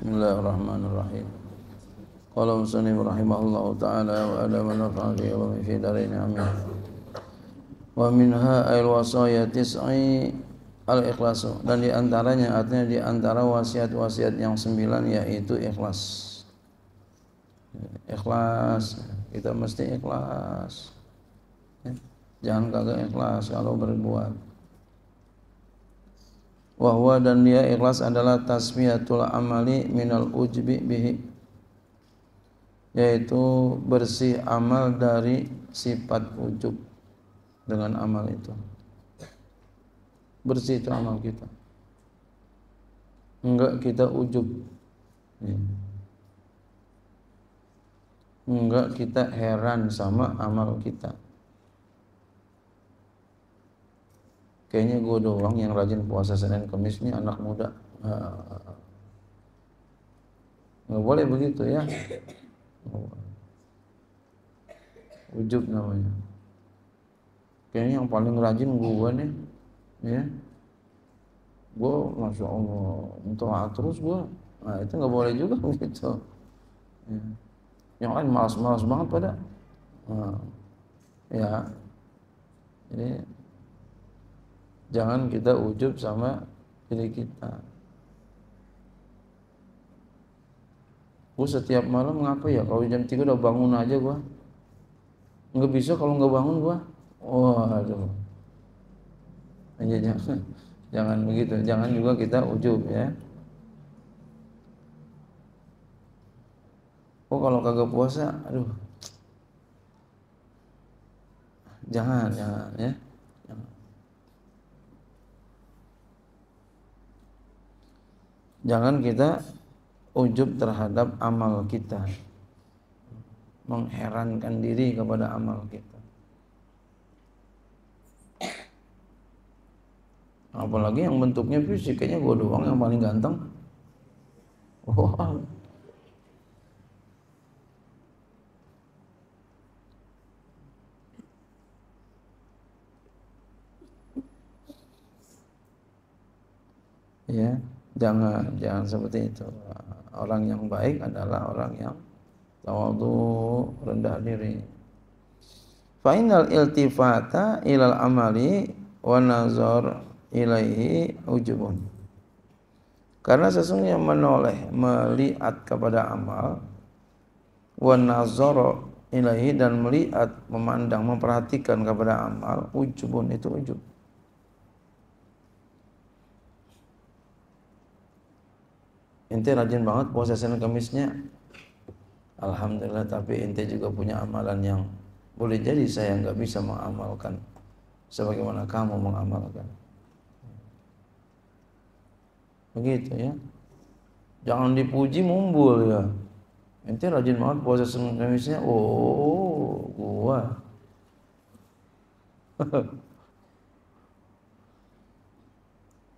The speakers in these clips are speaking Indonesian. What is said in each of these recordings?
Bismillahirrahmanirrahim. Qala musannif rahimahullahu taala wa ala man nafa'ani wa min fi darin amin. Wa minha al wasaya tis'i al ikhlas dan di antaranya artinya di antara wasiat-wasiat yang sembilan yaitu ikhlas. Ikhlas, kita mesti ikhlas. Ya, jangan kagak ikhlas kalau berbuat wahwa dan dia ikhlas adalah tasmiyatul amali minal ujbi bihi yaitu bersih amal dari sifat ujub dengan amal itu bersih itu amal kita enggak kita ujub ya. enggak kita heran sama amal kita kayaknya gue doang yang rajin puasa Senin Kamis ini anak muda eh, nggak boleh begitu ya ujub namanya kayaknya yang paling rajin gue nih ya gue masya allah untuk terus gue nah itu nggak boleh juga begitu ya. yang lain malas-malas banget pada nah, ya ini jangan kita ujub sama diri kita. Gue setiap malam ngapa ya kalau jam tiga udah bangun aja gue. Nggak bisa kalau nggak bangun gue. Wah Oh, Hanya jangan, jangan begitu. Jangan juga kita ujub ya. Oh kalau kagak puasa, aduh. Jangan, jangan ya. jangan kita ujub terhadap amal kita mengherankan diri kepada amal kita apalagi yang bentuknya fisik kayaknya gue doang yang paling ganteng wow. ya yeah. Jangan, jangan seperti itu. Orang yang baik adalah orang yang tawadhu, rendah diri. Final iltifata ilal amali wa nazar ilaihi ujubun. Karena sesungguhnya menoleh, melihat kepada amal wa nazar ilaihi dan melihat, memandang, memperhatikan kepada amal ujubun itu ujub ente rajin banget puasa Senin Kamisnya Alhamdulillah tapi ente juga punya amalan yang boleh jadi saya nggak bisa mengamalkan sebagaimana kamu mengamalkan begitu ya jangan dipuji mumbul ya ente rajin banget puasa Senin Kamisnya oh gua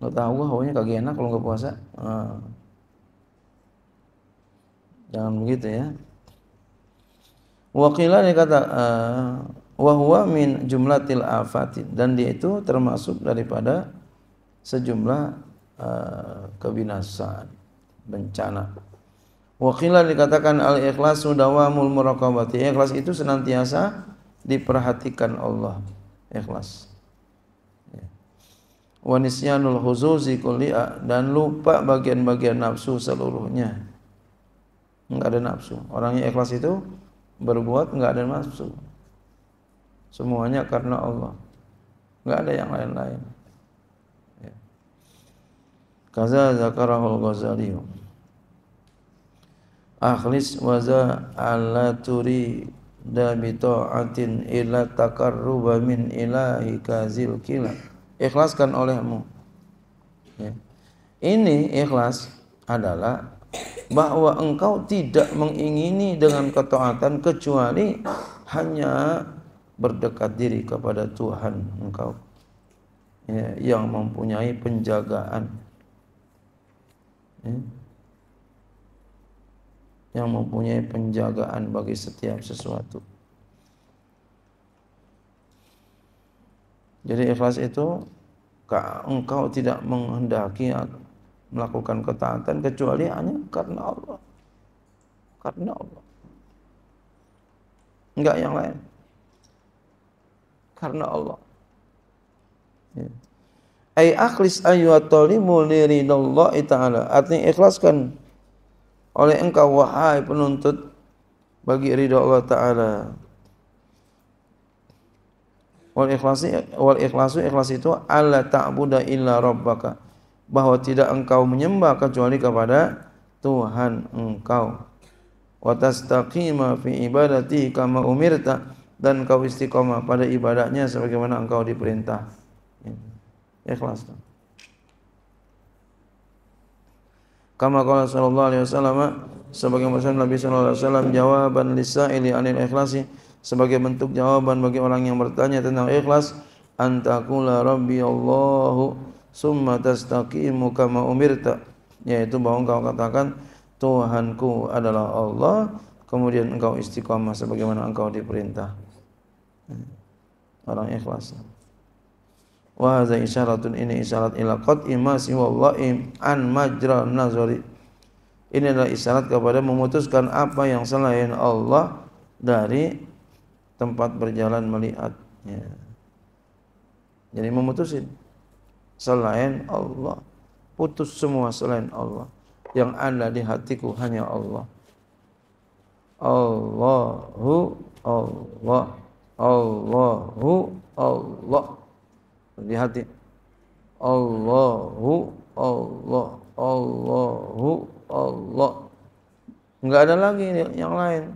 nggak tahu gua hawanya kagak enak kalau nggak puasa nah jangan begitu ya wakilah dikata wahwa eh, min til afatin dan dia itu termasuk daripada sejumlah eh, kebinasaan bencana wakilah dikatakan al ikhlasu dawamul murakabati ikhlas itu senantiasa diperhatikan Allah ikhlas ya. wanisyanul huzuzi kulli'a dan lupa bagian-bagian nafsu seluruhnya nggak ada nafsu. orang yang ikhlas itu berbuat nggak ada nafsu. Semuanya karena Allah. Nggak ada yang lain-lain. Ya. Kaza zakarahul ghazali. Akhlis waza ala turi da bita'atin ila takarruba min ilahi kazil kila. Ikhlaskan olehmu. Ya. Ini ikhlas adalah bahwa engkau tidak mengingini dengan ketaatan kecuali hanya berdekat diri kepada Tuhan engkau ya, yang mempunyai penjagaan ya, yang mempunyai penjagaan bagi setiap sesuatu jadi ikhlas itu engkau tidak menghendaki melakukan ketaatan kecuali hanya karena Allah. Karena Allah. Enggak yang lain. Karena Allah. Ya. Ai akhlis ayyuha talimu liridallahi ta'ala. Artinya ikhlaskan oleh engkau wahai penuntut bagi ridha Allah taala. Wal ikhlasi wal ikhlasu ikhlas itu alla ta'budu illa rabbaka bahwa tidak engkau menyembah kecuali kepada Tuhan engkau. Watastaqima fi ibadati kama umirta dan kau istiqomah pada ibadahnya sebagaimana engkau diperintah. Ikhlas. Kama qala sallallahu alaihi wasallam sebagai pesan Nabi sallallahu alaihi wasallam jawaban lisaili anil ikhlasi sebagai bentuk jawaban bagi orang yang bertanya tentang ikhlas antakula rabbi summa tastaqimu kama umirta yaitu bahwa engkau katakan Tuhanku adalah Allah kemudian engkau istiqamah sebagaimana engkau diperintah orang ikhlas wa hadza isyaratun ini isyarat ila qat'i ma wallahi an majra nazari ini adalah isyarat kepada memutuskan apa yang selain Allah dari tempat berjalan melihat ya. jadi memutusin selain Allah. Putus semua selain Allah. Yang ada di hatiku hanya Allah. Allahu Allah. Allahu Allah. Di hati. Allahu Allah. Allahu Allah. Enggak ada lagi yang lain.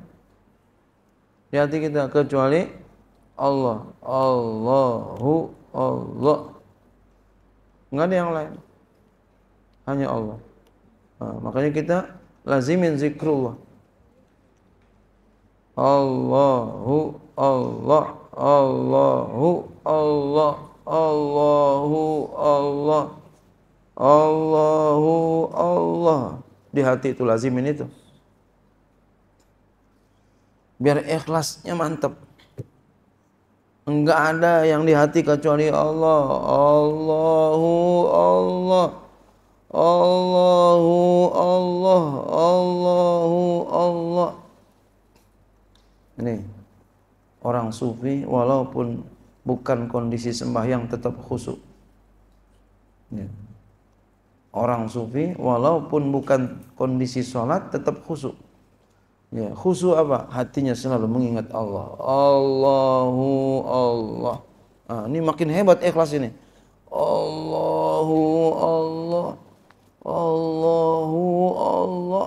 Di hati kita kecuali Allah. Allahu Allah. Enggak ada yang lain. Hanya Allah. Nah, makanya kita lazimin zikrullah. Allahu Allah Allahu Allah Allahu Allah Allahu Allah di hati itu lazimin itu biar ikhlasnya mantap Enggak ada yang di hati kecuali Allah. Allahu Allah. Allahu Allah. Allahu Allah. Ini orang sufi walaupun bukan kondisi sembahyang tetap khusyuk. ini ya. Orang sufi walaupun bukan kondisi sholat tetap khusyuk. Ya, khusu apa? Hatinya selalu mengingat Allah. Allahu Allah. Nah, ini makin hebat ikhlas ini. Allahu Allah. Allahu Allah.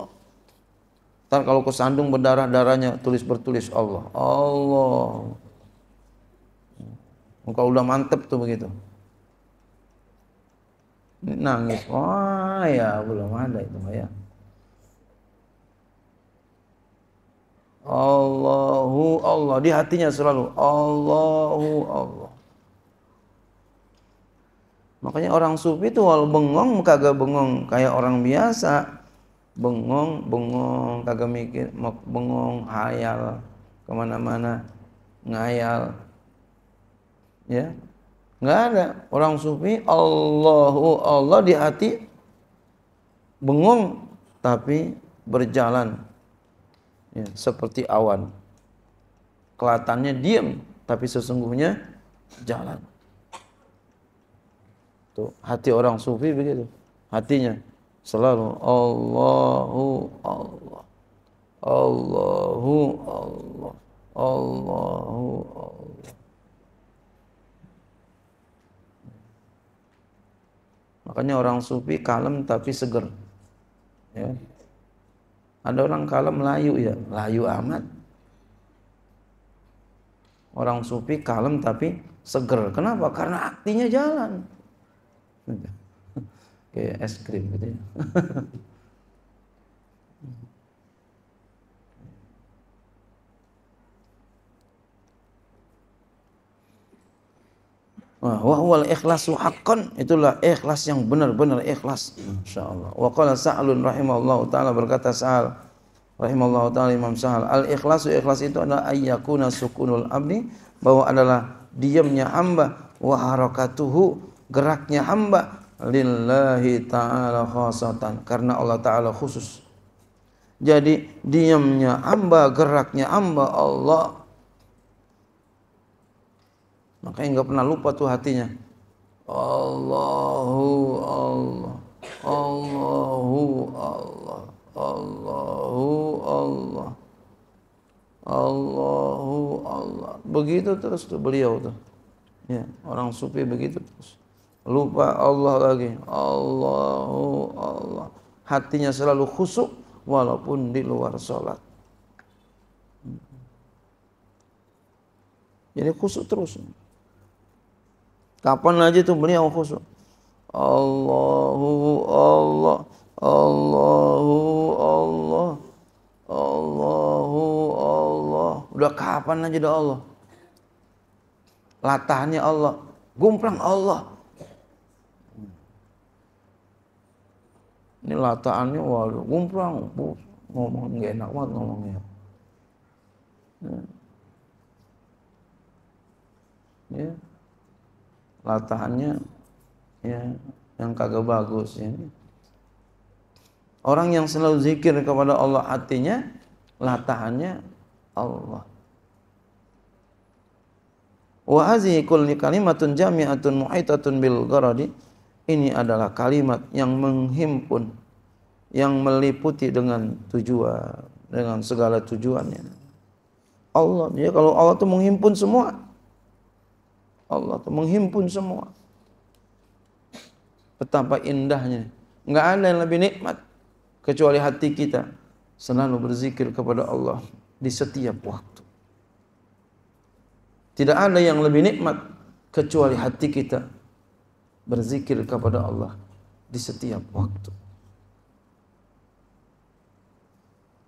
Ntar kalau kesandung berdarah-darahnya tulis bertulis Allah. Allah. Engkau udah mantep tuh begitu. Nangis. Wah, ya belum ada itu ya. Allahu Allah di hatinya selalu Allahu Allah. Makanya orang sufi itu wal bengong kagak bengong kayak orang biasa. Bengong, bengong, kagak mikir, bengong, hayal kemana-mana, ngayal. Ya, nggak ada orang sufi Allahu Allah di hati bengong tapi berjalan ya, seperti awan. Kelihatannya diam, tapi sesungguhnya jalan. Tuh, hati orang sufi begitu. Hatinya selalu Allahu Allah. Allahu Allah. Allahu Allah. Makanya orang sufi kalem tapi seger. Ya. Ada orang kalem layu ya, layu amat. Orang sufi kalem tapi seger. Kenapa? Karena aktinya jalan. Gitu. Kayak es krim gitu ya. Wa wal ikhlasu haqqan itulah ikhlas yang benar-benar ikhlas. Insyaallah. Wa qala Sa'lun rahimahullahu taala berkata Sa'al rahimahullah taala Imam Sa'al al ikhlasu ikhlas itu adalah ayyakuna sukunul abdi bahwa adalah diamnya hamba wa harakatuhu geraknya hamba lillahi taala khosatan karena Allah taala khusus. Jadi diamnya hamba, geraknya hamba Allah Makanya nggak pernah lupa tuh hatinya. Allahu Allah. Allahu Allah. Allahu Allah. Allahu Allah. Begitu terus tuh beliau tuh. Ya, orang sufi begitu terus. Lupa Allah lagi. Allahu Allah. Hatinya selalu khusuk walaupun di luar sholat. Hmm. Jadi khusuk terus. Kapan aja tuh beliau khusyuk? Allahu Allah Allahu Allah Allahu Allah Udah kapan aja dah Allah Latahnya Allah gumprang Allah Ini lataannya waduh gumplang Ngomong gak enak banget ngomongnya Ya yeah latahannya ya yang kagak bagus ya. Orang yang selalu zikir kepada Allah hatinya latahannya Allah. Wa hadhihi kulli kalimatun jami'atun muhaitatun bil gharadi. Ini adalah kalimat yang menghimpun yang meliputi dengan tujuan dengan segala tujuannya. Allah, ya kalau Allah itu menghimpun semua Allah tuh menghimpun semua. Betapa indahnya. Enggak ada yang lebih nikmat kecuali hati kita selalu berzikir kepada Allah di setiap waktu. Tidak ada yang lebih nikmat kecuali hati kita berzikir kepada Allah di setiap waktu.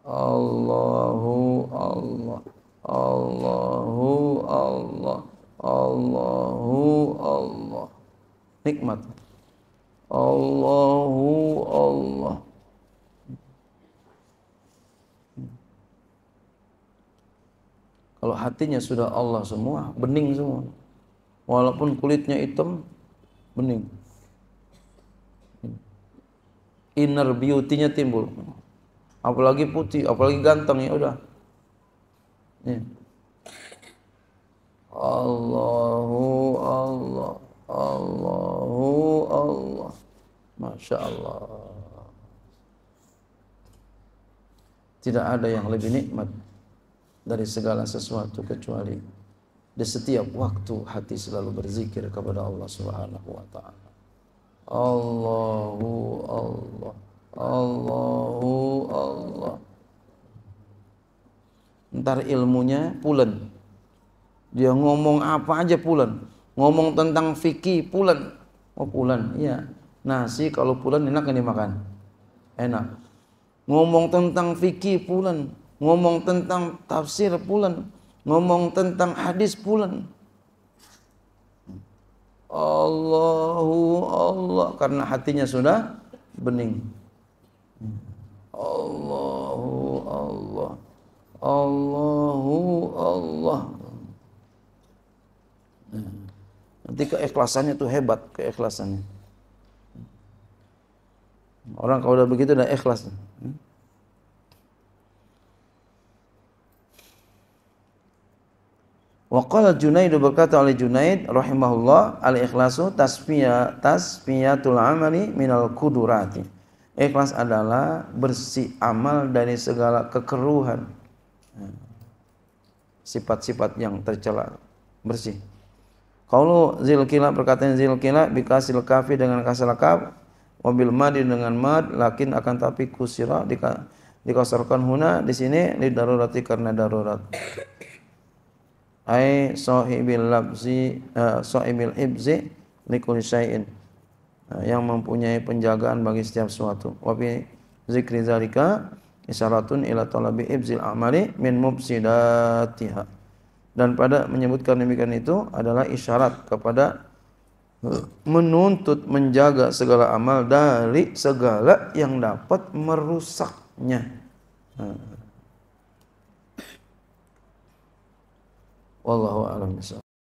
Allahu Allah Allahu Allah Allahu Allah nikmat Allahu Allah kalau hatinya sudah Allah semua bening semua walaupun kulitnya hitam bening inner beauty-nya timbul apalagi putih apalagi ganteng ya udah Masya Allah. Tidak ada yang lebih nikmat dari segala sesuatu kecuali di setiap waktu hati selalu berzikir kepada Allah Subhanahu wa taala. Allahu Allah. Allahu Allah. Ntar ilmunya pulen. Dia ngomong apa aja pulen. Ngomong tentang fikih pulen. Oh pulen, iya. Nasi kalau pulen enak ini dimakan. Enak. Ngomong tentang fikih pulen ngomong tentang tafsir pulen ngomong tentang hadis pulen Allahu Allah karena hatinya sudah bening. Allahu Allah. Allahu Allah. Nanti keikhlasannya itu hebat keikhlasannya. Orang kalau udah begitu udah ikhlas. Wa qala Junaidu berkata oleh Junaid rahimahullah al-ikhlasu tasfiyah tasfiyatul amali minal kudurati. Ikhlas adalah bersih amal dari segala kekeruhan. Sifat-sifat yang tercela bersih. Kalau zilkila perkataan zilkila bikasil kafi dengan kasal kaf wabil madi dengan mad lakin akan tapi kusira dika, dikasarkan huna di sini di darurati karena darurat ai sahibil labzi eh, sahibil ibzi likulli syai'in eh, yang mempunyai penjagaan bagi setiap suatu wa bi zikri zalika isyaratun ila talabi ibzil amali min mubsidatiha dan pada menyebutkan demikian itu adalah isyarat kepada menuntut menjaga segala amal dari segala yang dapat merusaknya. Nah. Wallahu a'lam